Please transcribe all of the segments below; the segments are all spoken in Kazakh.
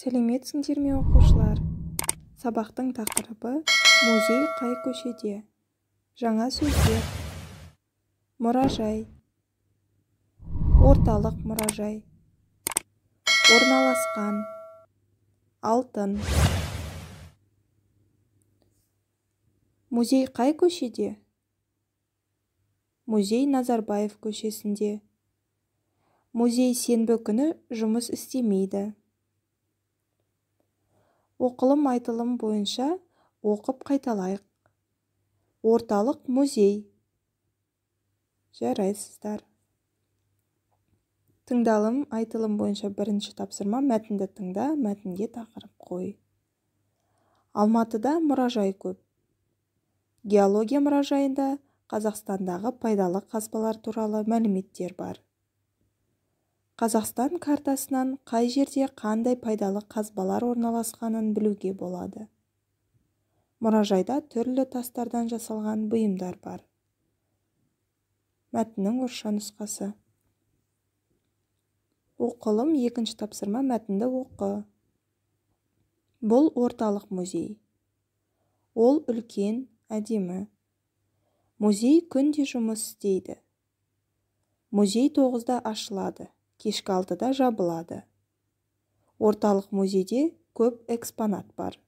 сәлеметсіңдер ме оқушылар сабақтың тақырыбы музей қай көшеде жаңа сөздер мұражай орталық мұражай орналасқан алтын музей қай көшеде музей назарбаев көшесінде музей сенбі күні жұмыс істемейді оқылым айтылым бойынша оқып қайталайық орталық музей жарайсыздар тыңдалым айтылым бойынша бірінші тапсырма мәтінді тыңда мәтінге тақырып қой алматыда мұражай көп геология мұражайында қазақстандағы пайдалы қазбалар туралы мәліметтер бар қазақстан картасынан қай жерде қандай пайдалы қазбалар орналасқанын білуге болады мұражайда түрлі тастардан жасалған бұйымдар бар мәтіннің орысша нұсқасы оқылым екінші тапсырма мәтінді оқы бұл орталық музей ол үлкен әдемі музей күнде жұмыс істейді музей тоғызда ашылады кешкі алтыда жабылады орталық музейде көп экспонат бар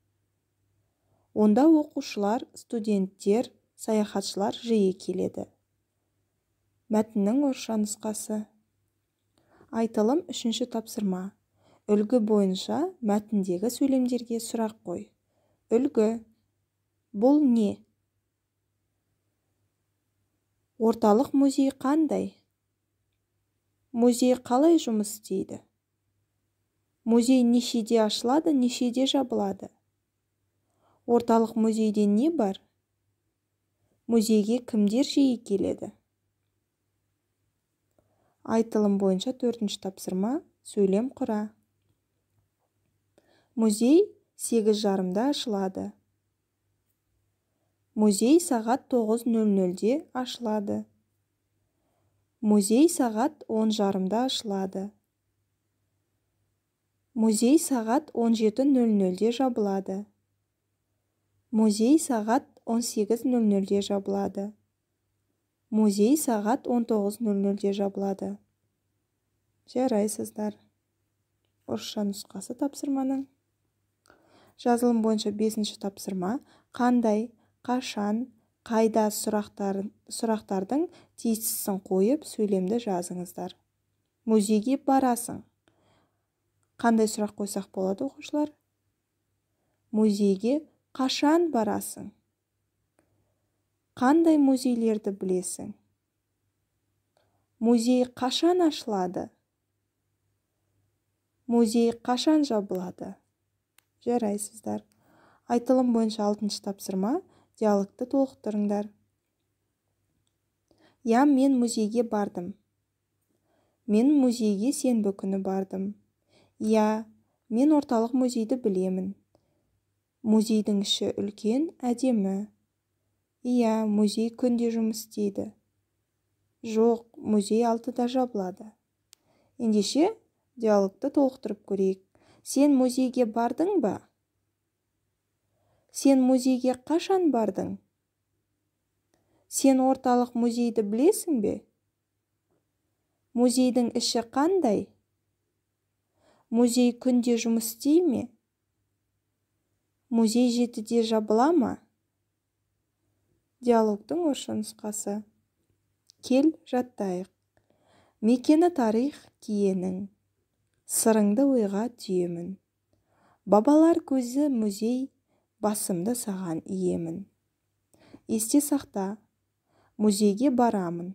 онда оқушылар студенттер саяхатшылар жиі келеді мәтіннің орысша нұсқасы айтылым үшінші тапсырма үлгі бойынша мәтіндегі сөйлемдерге сұрақ қой үлгі бұл не орталық музей қандай музей қалай жұмыс істейді музей нешеде ашылады нешеде жабылады орталық музейде не бар музейге кімдер жиі келеді айтылым бойынша төртінші тапсырма сөйлем құра музей сегіз жарымда ашылады музей сағат тоғыз нөл нөлде ашылады Музей сағат 10 жарымда ашылады. Музей сағат 17.00-де жабылады. Музей сағат 18.00-де жабылады. Музей сағат 19.00-де жабылады. Жарайсыздар. Орысша нұсқасы тапсырманың. Жазылым бойынша 5-ші тапсырма. Қандай? Қашан? қайда сұрақтардың тиістісін қойып сөйлемді жазыңыздар музейге барасың қандай сұрақ қойсақ болады оқушылар музейге қашан барасың қандай музейлерді білесің музей қашан ашылады музей қашан жабылады жарайсыздар айтылым бойынша алтыншы тапсырма диалогты толықтырыңдар я мен музейге бардым мен музейге сенбі күні бардым иә мен орталық музейді білемін музейдің іші үлкен әдемі иә музей күнде жұмыс істейді жоқ музей алтыда жабылады ендеше диалогты толықтырып көрейік сен музейге бардың ба сен музейге қашан бардың сен орталық музейді білесің бе музейдің іші қандай музей күнде жұмыс істей ме музей жетіде жабыла ма диалогтың орысша нұсқасы кел жаттайық мекені тарих киенің сырыңды ойға түйемін бабалар көзі музей басымды саған иемін есте сақта музейге барамын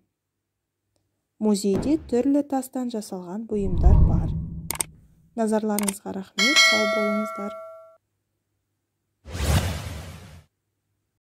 музейде түрлі тастан жасалған бұйымдар бар назарларыңызға рахмет сау болыңыздар